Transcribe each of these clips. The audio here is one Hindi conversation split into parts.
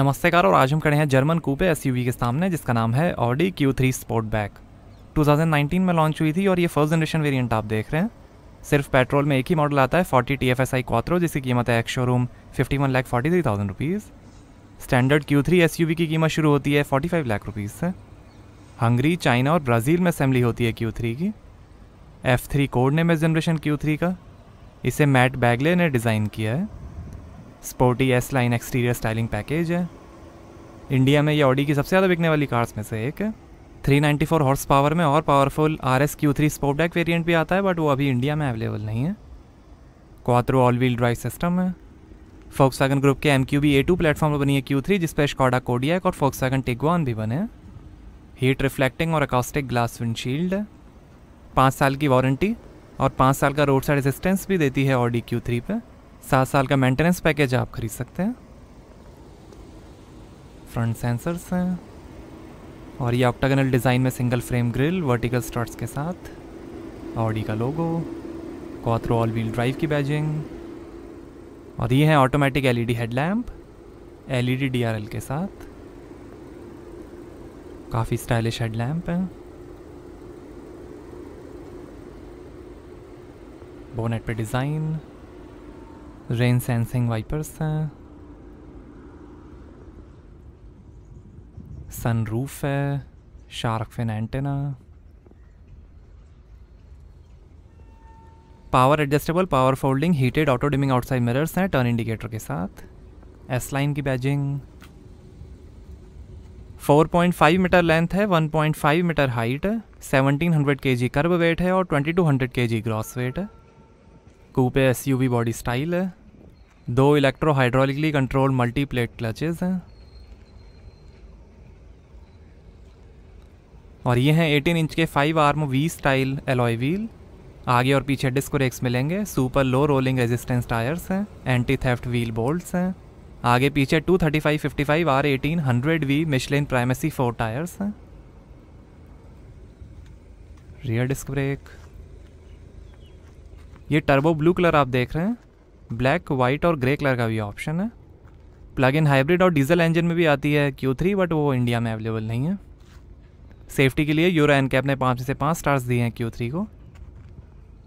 कार और आज हम खड़े हैं जर्मन कूपे एस के सामने जिसका नाम है Audi Q three Sportback 2019 में लॉन्च हुई थी और ये फर्स्ट जनरेशन वेरिएंट आप देख रहे हैं सिर्फ पेट्रोल में एक ही मॉडल आता है 40 T F S I quattro जिसकी कीमत है ex showroom fifty one lakh forty three thousand rupees standard Q three S की कीमत शुरू होती है फोर्टी फाइव लाख रुपीज़ से हंगरी चाइना और ब्राज़ील में असम्बली होती है क्यू थ्री की एफ थ्री कोड ने है जनरेशन क्यू थ्री का इसे मैट बैगले ने डिज़ाइन किया है sporty S line exterior styling package है इंडिया में ये ऑडी की सबसे ज़्यादा बिकने वाली कार्स में से एक है 394 हॉर्स पावर में और powerful R S Q three Sportback variant भी आता है बट वो अभी इंडिया में अवेलेबल नहीं है quattro all wheel drive system है फोक्सागन ग्रुप के M Q B A two platform पर बनी है क्यू थ्री जिसपे स्कॉडा कोडिया और वैगन टिगवान भी बने हैं हीट रिफ्लेक्टिंग और अकास्टिक ग्लास विंडशील्ड है पाँच साल की वारंटी और पाँच साल का रोड साइड असिस्टेंस भी देती है ऑडी क्यू थ्री पर सात साल का मेंटेनेंस पैकेज आप खरीद सकते हैं फ्रंट सेंसर्स हैं और ये ऑक्टागनल डिज़ाइन में single frame grill vertical starts के साथ ऑडी का logo quattro all wheel drive की बैजिंग और ये है automatic LED headlamp LED DRL के साथ काफ़ी स्टाइलिश हेडलैम्प है बोनेट पे डिज़ाइन रेन सेंसिंग वाइपर्स हैं रूफ है shark fin antenna power adjustable power folding heated auto dimming outside mirrors हैं टर्न इंडिकेटर के साथ एस लाइन की बैजिंग 4.5 मीटर लेंथ है 1.5 metre height 1700 KG curb weight है और 2200 केजी ग्रॉस वेट है कूपे एसयूवी बॉडी स्टाइल है दो electro hydraulically control multiplate clutches हैं और ये हैं 18 इंच के five arm V style alloy wheel आगे और पीछे डिस्क ब्रेक्स मिलेंगे super low rolling resistance tyres हैं एंटी थेफ्ट व्हील बोल्ट्स हैं आगे पीछे 235 55 R eighteen hundred V Michelin Primacy four tyres हैं रियर डिस्क ब्रेक ये टर्बो ब्लू कलर आप देख रहे हैं ब्लैक वाइट और ग्रे कलर का भी ऑप्शन है प्लग इन हाइब्रिड और डीजल इंजन में भी आती है क्यू थ्री बट वो इंडिया में अवेलेबल नहीं है सेफ्टी के लिए यूरो एन कैप ने पाँच से पाँच स्टार्स दिए हैं क्यू थ्री को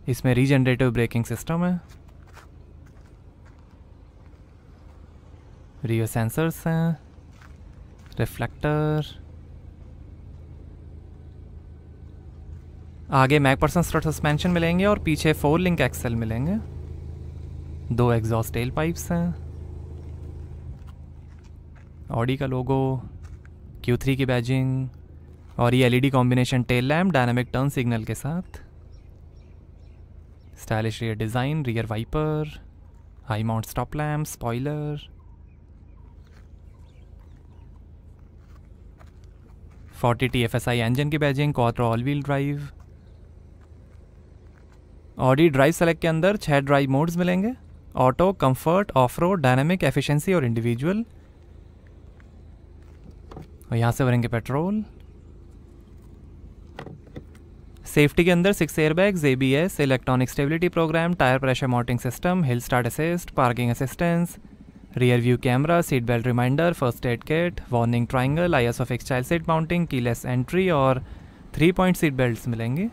इसमें रीजनरेटिव ब्रेकिंग सिस्टम है रियो सेंसर्स हैं रिफ्लेक्टर आगे मैक पर्सन स्ट्रट सस्पेंशन मिलेंगे और पीछे फोर लिंक एक्सेल मिलेंगे दो एग्जॉस्ट टेल पाइप्स हैं ऑडी का लोगो Q3 की बैजिंग और ये LED combination tail lamp dynamic turn signal के साथ stylish rear design rear wiper high mount stop lamp spoiler forty T F S I engine की badging quattro all wheel drive Audi drive select के अंदर छह ड्राइव मोड्स मिलेंगे auto comfort off road dynamic efficiency और इंडिविजुअल और यहाँ से भरेंगे पेट्रोल सेफ्टी के अंदर six airbags ABS electronic stability programme tyre pressure monitoring system hill start assist parking assistance rear view camera seat belt reminder first aid kit warning triangle ISOFIX child seat mounting keyless entry और थ्री पॉइंट सीट बेल्ट मिलेंगे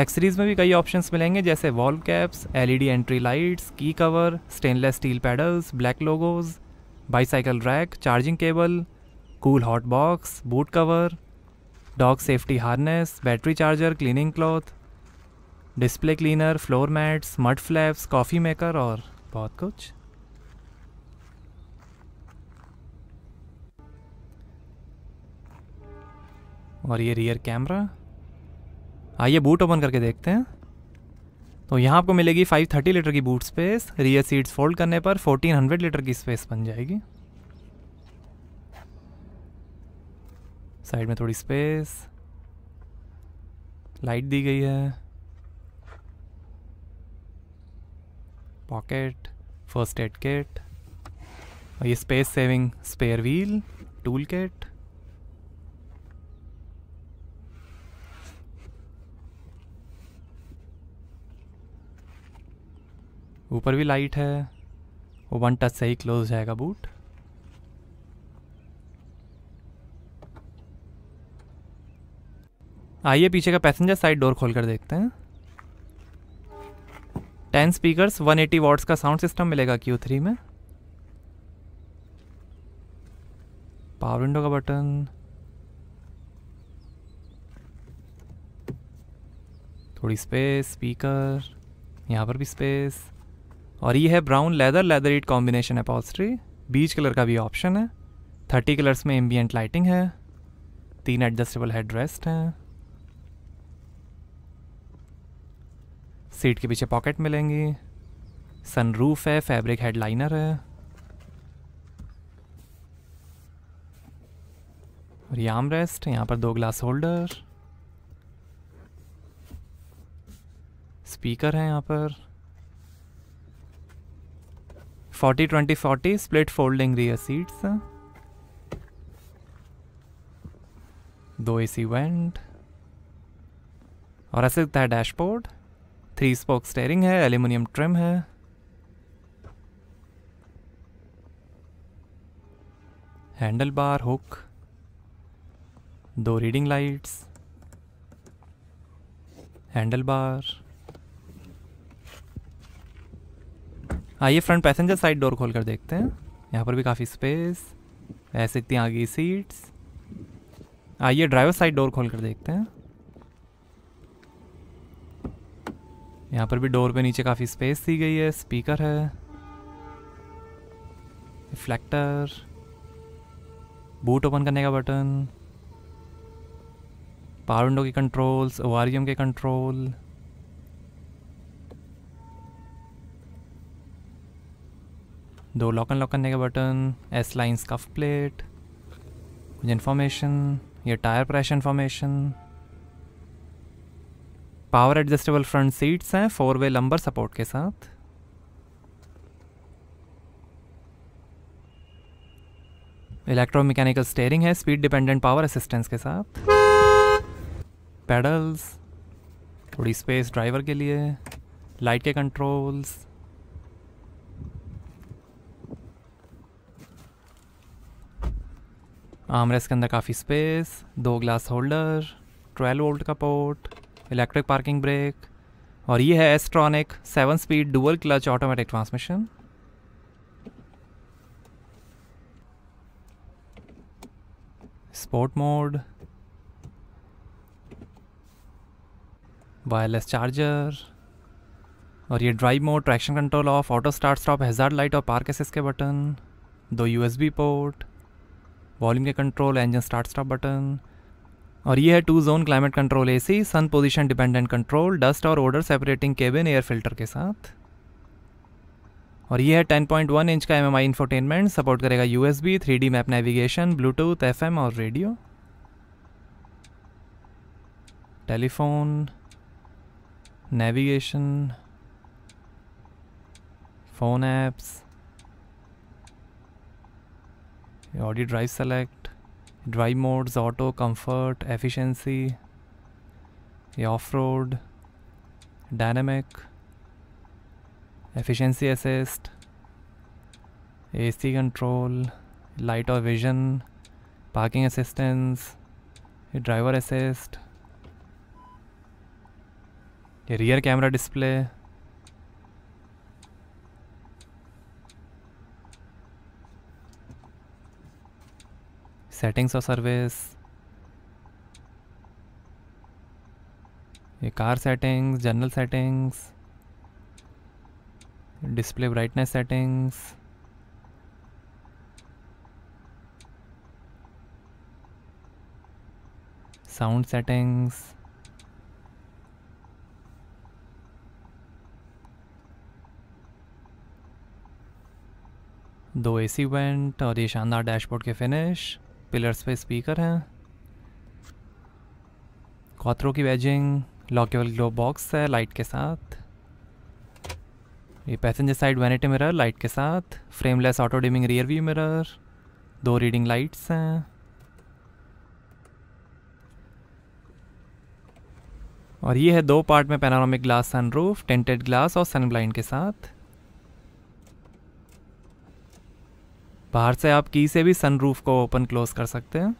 एक्सरीज़ में भी कई ऑप्शंस मिलेंगे जैसे valve caps LED entry lights की cover stainless steel pedals black logos bicycle rack charging cable cool hot box boot cover dog safety harness battery charger cleaning cloth display cleaner floor mats mud flaps coffee maker और बहुत कुछ और ये रियर कैमरा आइए बूट ओपन करके देखते हैं तो यहाँ आपको मिलेगी 530 लीटर की boot space rear seats fold करने पर 1400 लीटर की स्पेस बन जाएगी साइड में थोड़ी स्पेस लाइट दी गई है पॉकेट फर्स्ट एड किट और ये space saving spare wheel tool kit ऊपर भी लाइट है वो वन टच से ही क्लोज जाएगा बूट आइए पीछे का पैसेंजर साइड डोर खोल कर देखते हैं टेन स्पीकर्स 180 एटी का साउंड सिस्टम मिलेगा क्यू थ्री में पावर विंडो का बटन थोड़ी स्पेस स्पीकर यहाँ पर भी स्पेस और ये है brown leather leatherette combination upholstery beige colour का भी ऑप्शन है थर्टी कलर्स में एम्बियंट लाइटिंग है तीन एडजस्टेबल हेड रेस्ट हैं सीट के पीछे पॉकेट मिलेंगी सनरूफ है फैब्रिक हेडलाइनर है और ये रेस्ट यहाँ पर दो ग्लास होल्डर स्पीकर है यहाँ पर forty twenty forty split folding rear seats दो सी वेंट और ऐसे दिखता है डैशबोर्ड थ्री स्पोक स्टेयरिंग है एल्यूमिनियम ट्रिम है हैंडल बार हुक दो रीडिंग लाइट्स हैंडल बार आइए फ्रंट पैसेंजर साइड डोर खोल कर देखते हैं यहाँ पर भी काफ़ी स्पेस ऐसे इतनी आगे सीट्स आइए ड्राइवर साइड डोर खोल कर देखते हैं यहाँ पर भी डोर पे नीचे काफ़ी स्पेस दी गई है स्पीकर है रिफ्लेक्टर बूट ओपन करने का बटन पावर विंडो के कंट्रोल्स ओ के कंट्रोल दो लॉक एंड लॉक करने के button S line scuff plate कुछ इन्फॉर्मेशन ये tyre pressure information power adjustable front seats हैं फोर वे लंबर सपोर्ट के साथ इलेक्ट्रोमैकेनिकल स्टेयरिंग है स्पीड डिपेंडेंट पावर असिस्टेंस के साथ पेडल्स थोड़ी स्पेस ड्राइवर के लिए लाइट के कंट्रोल्स आमरेस के अंदर काफ़ी स्पेस दो ग्लास होल्डर 12 वोल्ट का पोर्ट इलेक्ट्रिक पार्किंग ब्रेक और ये है S tronic seven speed dual clutch automatic transmission sport mode wireless charger और ये drive mode traction control off auto start stop hazard light और पार्क एसेस के बटन दो यूएसबी पोर्ट वॉल्यूम के control engine start stop button और ये है two zone climate control AC sun position dependent control dust और odour separating cabin air filter के साथ और ये है 10.1 इंच का M M I infotainment support करेगा U S B three D map navigation Bluetooth F M और radio telephone navigation phone apps Audio drive select, drive modes, auto, comfort, efficiency, off-road, dynamic, efficiency assist, AC control, light or vision, parking assistance, driver assist, rear camera display, settings और सर्विस ये car settings general settings display brightness settings sound settings दो एसी वेंट और ये शानदार डैशबोर्ड के फिनिश पिलर्स पे स्पीकर हैं कॉथरों की बैजिंग लॉकेबल ग्लो बॉक्स है लाइट के साथ ये passenger side vanity mirror light के साथ frameless auto dimming rear view mirror दो रीडिंग लाइट्स हैं और ये है दो पार्ट में panoramic glass sunroof tinted glass और सनब्लाइंड के साथ बाहर से आप की से भी सनरूफ को ओपन क्लोज कर सकते हैं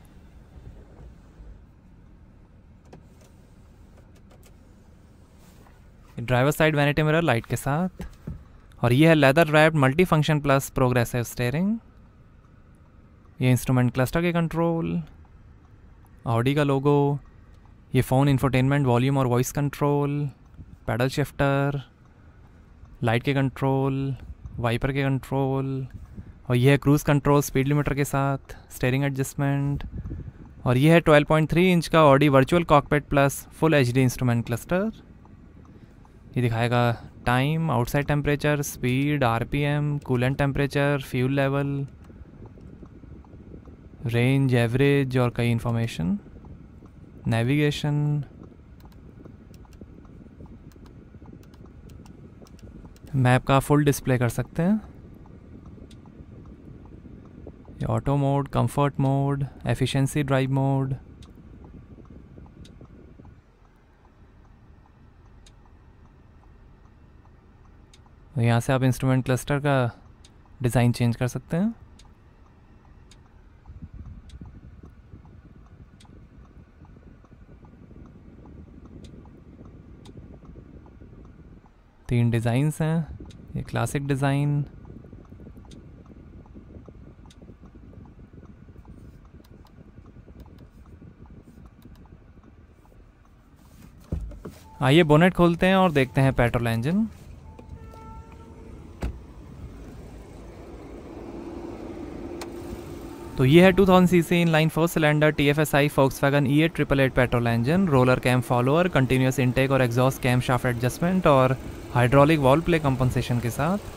driver side vanity mirror light के साथ और ये है leather wrap multi function plus progressive steering ये इंस्ट्रूमेंट क्लस्टर के कंट्रोल ऑडी का लोगो ये फ़ोन इंफोटेनमेंट वॉल्यूम और voice control paddle shifter light के कंट्रोल वाइपर के कंट्रोल और यह है क्रूज़ कंट्रोल स्पीड लिमिटर के साथ स्टेयरिंग एडजस्टमेंट और यह है 12.3 इंच का Audi virtual cockpit plus full H instrument cluster ये दिखाएगा time outside temperature speed RPM coolant temperature fuel level range average और कई इन्फॉर्मेशन नेविगेशन मैप का फुल डिस्प्ले कर सकते हैं auto mode comfort mode efficiency drive mode यहाँ से आप इंस्ट्रूमेंट क्लस्टर का डिज़ाइन चेंज कर सकते हैं तीन डिज़ाइंस हैं ये क्लासिक डिज़ाइन आइए बोनेट खोलते हैं और देखते हैं पेट्रोल इंजन तो ये है 2000 C in line four cylinder T F S I Volkswagen E A triple eight petrol engine roller cam follower continuous intake और एग्जॉस्ट कैम शाफ्ट एडजस्टमेंट और हाइड्रोलिक वॉल प्ले कम्पनसेशन के साथ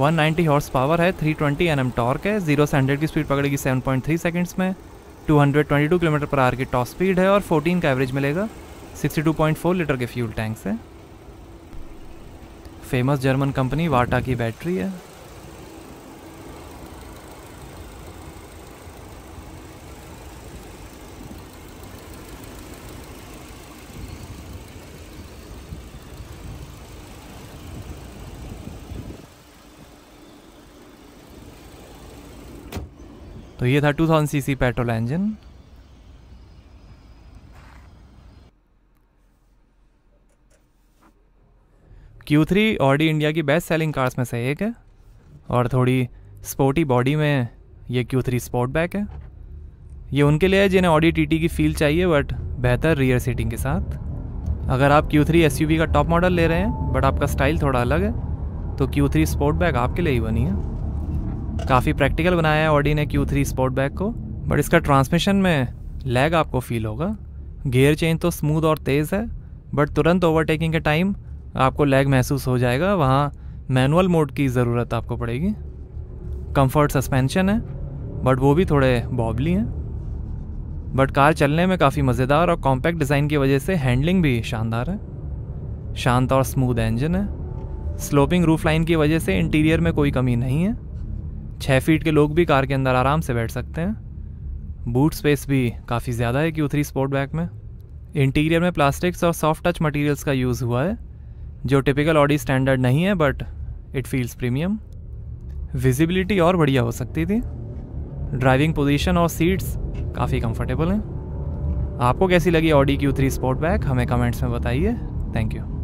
190 हॉर्स पावर है 320 ट्वेंटी एन एम टॉर्क है जीरो से हंड्रेड की स्पीड पकड़ेगी 7.3 सेकंड्स में 222 किलोमीटर पर आर की टॉप स्पीड है और 14 का एवरेज मिलेगा 62.4 लीटर के फ्यूल टैंक से फेमस जर्मन कंपनी वाटा की बैटरी है तो ये था 2000 CC petrol engine Q3 Audi India की बेस्ट सेलिंग कार्स में से एक है और थोड़ी स्पोर्टी बॉडी में ये Q3 स्पोर्ट बैक है ये उनके लिए है जिन्हें ऑडी टीटी की फील चाहिए बट बेहतर रियर सीटिंग के साथ अगर आप Q3 वी का टॉप मॉडल ले रहे हैं बट आपका स्टाइल थोड़ा अलग है तो Q3 स्पोर्ट बैग आपके लिए ही बनी है काफ़ी प्रैक्टिकल बनाया है ऑडी ने Q3 स्पोर्ट बैग को बट इसका ट्रांसमिशन में लैग आपको फील होगा गेयर चेंज तो स्मूथ और तेज़ है बट तुरंत ओवरटेकिंग के टाइम आपको लैग महसूस हो जाएगा वहाँ मैनुअल मोड की ज़रूरत आपको पड़ेगी कंफर्ट सस्पेंशन है बट वो भी थोड़े बॉबली हैं बट कार चलने में काफ़ी मज़ेदार और कॉम्पैक्ट डिज़ाइन की वजह से हैंडलिंग भी शानदार है शांत और स्मूथ इंजन है स्लोपिंग रूफ लाइन की वजह से इंटीरियर में कोई कमी नहीं है छः फीट के लोग भी कार के अंदर आराम से बैठ सकते हैं बूट स्पेस भी काफ़ी ज़्यादा है क्यू थ्री स्पोर्ट बैग में इंटीरियर में प्लास्टिक्स और सॉफ्ट टच मटेरियल्स का यूज़ हुआ है जो टिपिकल ऑडी स्टैंडर्ड नहीं है but it feels premium visibility और बढ़िया हो सकती थी ड्राइविंग पोजीशन और सीट्स काफ़ी कंफर्टेबल हैं आपको कैसी लगी Audi Q three Sportback हमें कमेंट्स में बताइए थैंक यू